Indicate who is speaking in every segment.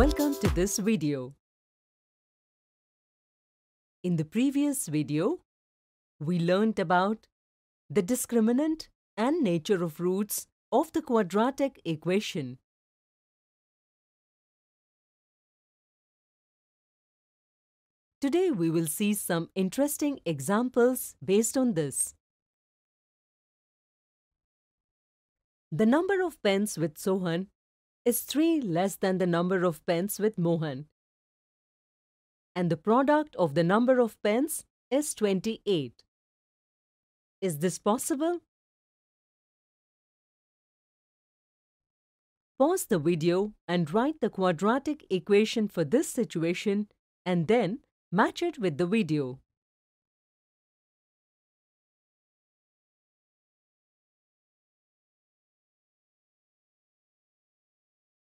Speaker 1: Welcome to this video. In the previous video, we learnt about the discriminant and nature of roots of the quadratic equation. Today we will see some interesting examples based on this. The number of pens with Sohan is 3 less than the number of pens with Mohan. And the product of the number of pens is 28. Is this possible? Pause the video and write the quadratic equation for this situation and then match it with the video.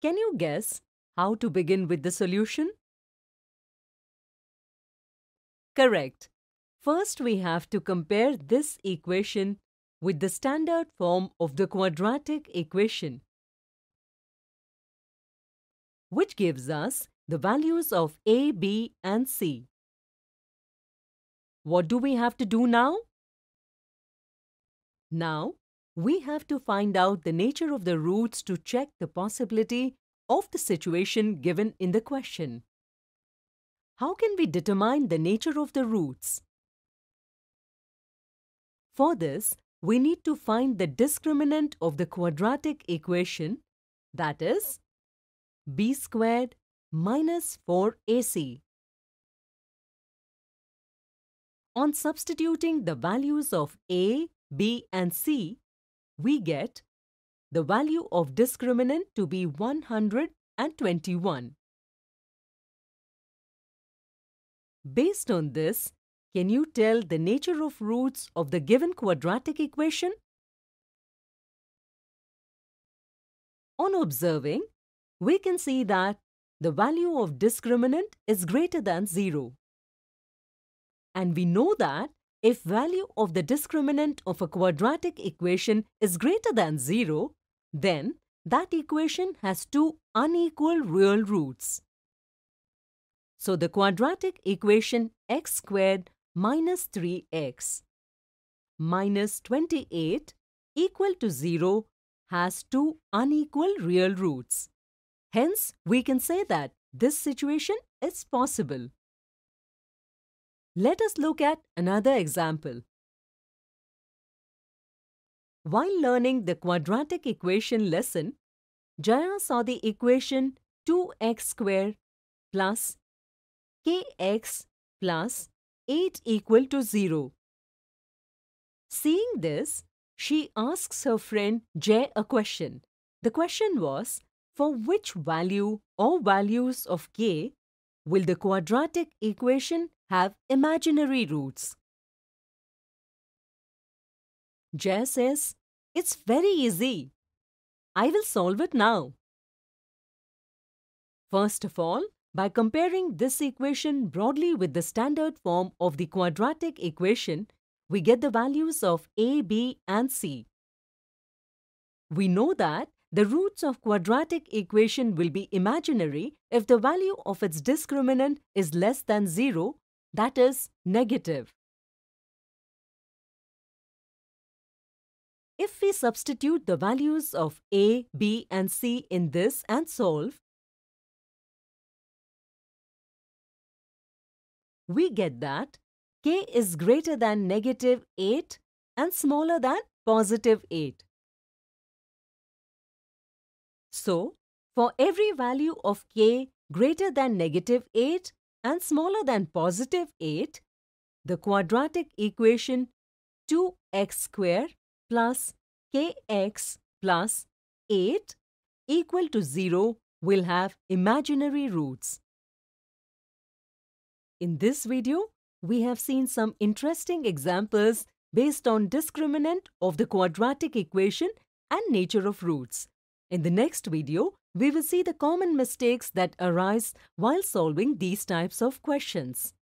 Speaker 1: Can you guess how to begin with the solution? Correct. First, we have to compare this equation with the standard form of the quadratic equation, which gives us the values of a, b and c. What do we have to do now? Now, we have to find out the nature of the roots to check the possibility of the situation given in the question. How can we determine the nature of the roots? For this, we need to find the discriminant of the quadratic equation, that is, b squared minus 4ac. On substituting the values of a, b and c, we get the value of discriminant to be 121. Based on this, can you tell the nature of roots of the given quadratic equation? On observing, we can see that the value of discriminant is greater than 0. And we know that if value of the discriminant of a quadratic equation is greater than 0, then that equation has two unequal real roots. So the quadratic equation x squared minus 3x minus 28 equal to 0 has two unequal real roots. Hence, we can say that this situation is possible. Let us look at another example. While learning the quadratic equation lesson, Jaya saw the equation 2x square plus kx plus 8 equal to 0. Seeing this, she asks her friend Jay a question. The question was, for which value or values of k will the quadratic equation have imaginary roots? Jay says, It's very easy. I will solve it now. First of all, by comparing this equation broadly with the standard form of the quadratic equation, we get the values of a, b and c. We know that the roots of quadratic equation will be imaginary if the value of its discriminant is less than 0, that is, negative. If we substitute the values of A, B and C in this and solve, we get that k is greater than negative 8 and smaller than positive 8. So, for every value of k greater than negative 8 and smaller than positive 8, the quadratic equation 2x square plus kx plus 8 equal to 0 will have imaginary roots. In this video, we have seen some interesting examples based on discriminant of the quadratic equation and nature of roots. In the next video, we will see the common mistakes that arise while solving these types of questions.